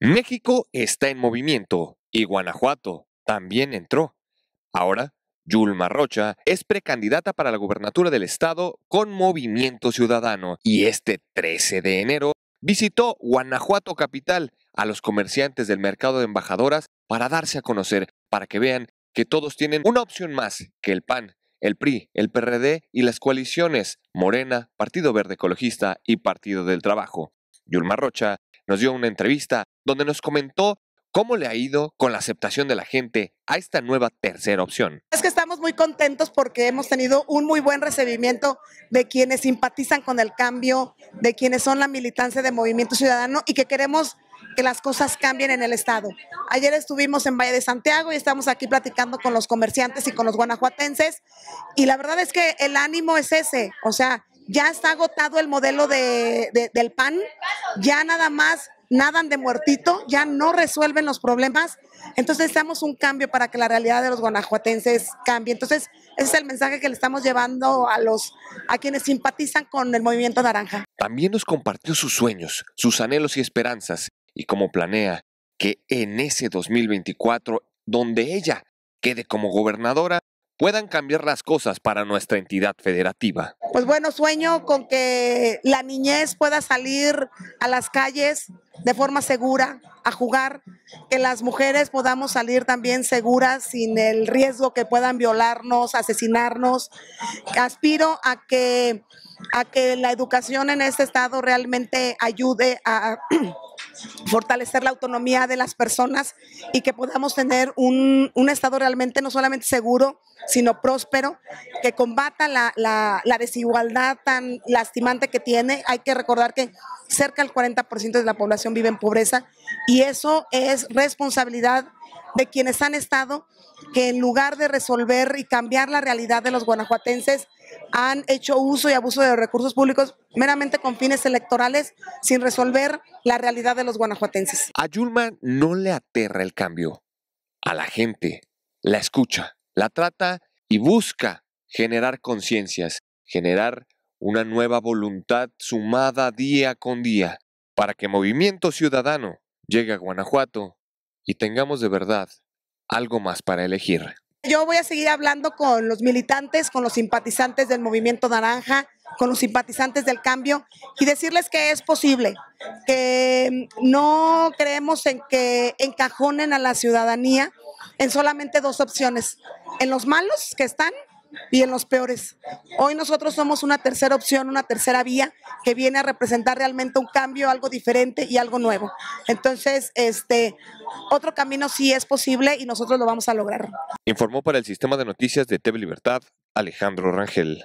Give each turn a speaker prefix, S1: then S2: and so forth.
S1: México está en movimiento y Guanajuato también entró. Ahora, Yulma Rocha es precandidata para la gubernatura del estado con Movimiento Ciudadano y este 13 de enero visitó Guanajuato capital a los comerciantes del mercado de embajadoras para darse a conocer, para que vean que todos tienen una opción más que el PAN, el PRI, el PRD y las coaliciones Morena, Partido Verde Ecologista y Partido del Trabajo. Yulma Rocha nos dio una entrevista donde nos comentó cómo le ha ido con la aceptación de la gente a esta nueva tercera opción.
S2: Es que estamos muy contentos porque hemos tenido un muy buen recibimiento de quienes simpatizan con el cambio, de quienes son la militancia de Movimiento Ciudadano y que queremos que las cosas cambien en el Estado. Ayer estuvimos en Valle de Santiago y estamos aquí platicando con los comerciantes y con los guanajuatenses y la verdad es que el ánimo es ese, o sea, ya está agotado el modelo del PAN, ya nada más nadan de muertito, ya no resuelven los problemas. Entonces necesitamos un cambio para que la realidad de los guanajuatenses cambie. Entonces, ese es el mensaje que le estamos llevando a los a quienes simpatizan con el movimiento naranja.
S1: También nos compartió sus sueños, sus anhelos y esperanzas y cómo planea que en ese 2024, donde ella quede como gobernadora, puedan cambiar las cosas para nuestra entidad federativa.
S2: Pues bueno, sueño con que la niñez pueda salir a las calles, de forma segura a jugar, que las mujeres podamos salir también seguras sin el riesgo que puedan violarnos, asesinarnos. Aspiro a que, a que la educación en este estado realmente ayude a... fortalecer la autonomía de las personas y que podamos tener un, Estado realmente no solamente seguro, sino próspero, que combata la, la desigualdad tan lastimante que tiene. Hay que recordar que cerca del 40% de la población vive en pobreza y eso es responsabilidad de quienes han estado, que en lugar de resolver y cambiar la realidad de los guanajuatenses, han hecho uso y abuso de recursos públicos meramente con fines electorales sin resolver la realidad de los guanajuatenses. A Yulma
S1: no le aterra el cambio. A la gente la escucha, la trata y busca generar conciencias, generar una nueva voluntad sumada día con día para que Movimiento Ciudadano llegue a Guanajuato y tengamos de verdad algo más para elegir.
S2: Yo voy a seguir hablando con los militantes, con los simpatizantes del movimiento naranja, con los simpatizantes del cambio y decirles que es posible, que no creemos en que encajonen a la ciudadanía en solamente dos opciones, en los malos que están y en los peores. Hoy nosotros somos una tercera opción, una tercera vía que viene a representar realmente un cambio, algo diferente y algo nuevo. Entonces, este otro camino sí es posible y nosotros lo vamos a lograr.
S1: Informó para el Sistema de Noticias de TV Libertad Alejandro Rangel.